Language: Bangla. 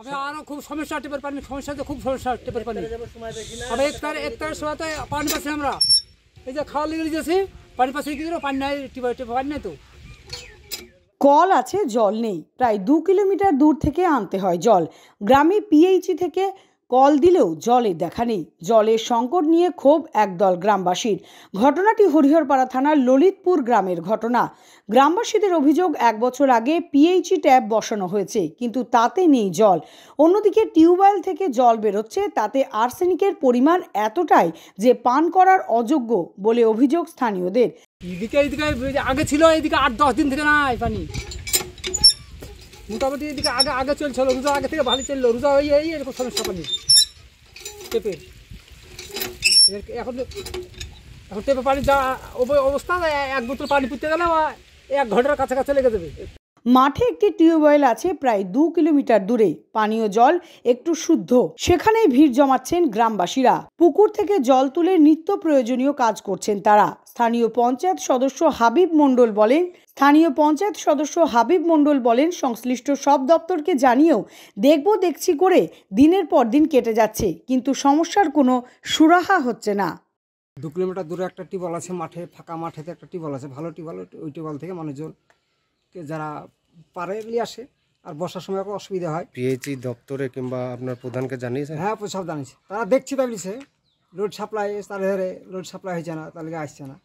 আমি আরো খুব সমস্যা হতে পারি সমস্যা তো খুব সমস্যা হতে পারি আমি একতার একতার সবাই পানি পাচ্ছি আমরা এই যে খাওয়া লেগে যাচ্ছি পানি পাচ্ছি কিন্তু পানি নাই পানি নাই তো কল আছে জল নেই প্রায় দু কিলোমিটার দূর থেকে আনতে হয় জল গ্রামে পিএইচি থেকে কল দিলেও জলে দেখা নেই জলের সংকট নিয়ে ক্ষোভ একদল গ্রামবাসীর ঘটনাটি হরিহরপাড়া থানার ললিতপুর গ্রামের ঘটনা গ্রামবাসীদের অভিযোগ এক বছর আগে পিএইচই ট্যাব বসানো হয়েছে কিন্তু তাতে নেই জল অন্যদিকে টিউবওয়েল থেকে জল বেরোচ্ছে তাতে আর্সেনিকের পরিমাণ এতটাই যে পান করার অযোগ্য বলে অভিযোগ স্থানীয়দের এদিকে এদিকে আগে ছিল এদিকে আট দশ দিন থেকে নাই পানি মোটামুটি এদিকে আগে আগে চলছিল রোজা আগে থেকে ভালো চললো রোজা হয়ে এই এরকম সমস্যা পানি টেপে এখন এখন টেপে পানি যা অবস্থা এক বোতল পানি পুঁতে গেলে এক ঘন্টার কাছাকাছি লেগে যাবে মাঠে একটি টিউবওয়েল আছে প্রায় দু কিলোমিটার দূরে পানীয় জল একটু শুদ্ধ সেখানেই ভিড় জমাচ্ছেন গ্রামবাসীরা পুকুর থেকে জল তুলে নিত্য প্রয়োজনীয় কাজ করছেন তারা স্থানীয় পঞ্চায়েত সদস্য হাবিব মণ্ডল বলেন স্থানীয় পঞ্চায়েত সদস্য হাবিব মণ্ডল বলেন সংশ্লিষ্ট সব দপ্তরকে জানিয়েও দেখব দেখছি করে দিনের পর দিন কেটে যাচ্ছে কিন্তু সমস্যার কোনো সুরাহা হচ্ছে না দু কিলোমিটার দূরে একটা টিউবওয়েল আছে মাঠে ফাঁকা মাঠেতে একটা টিউবওয়েল আছে ভালো টিউবওয়েল ওই টিউবওয়েল থেকে মানুষজন যারা পারেলি আসে আর বর্ষার সময় অসুবিধা হয় পিএইচি e দপ্তরে কিংবা আপনার প্রধানকে জানিয়েছে হ্যাঁ সব জানিয়েছে তারা দেখছি সে লোড সাপ্লাই তাহলে লোড সাপ্লাই হয়েছে না তাহলে আসছে না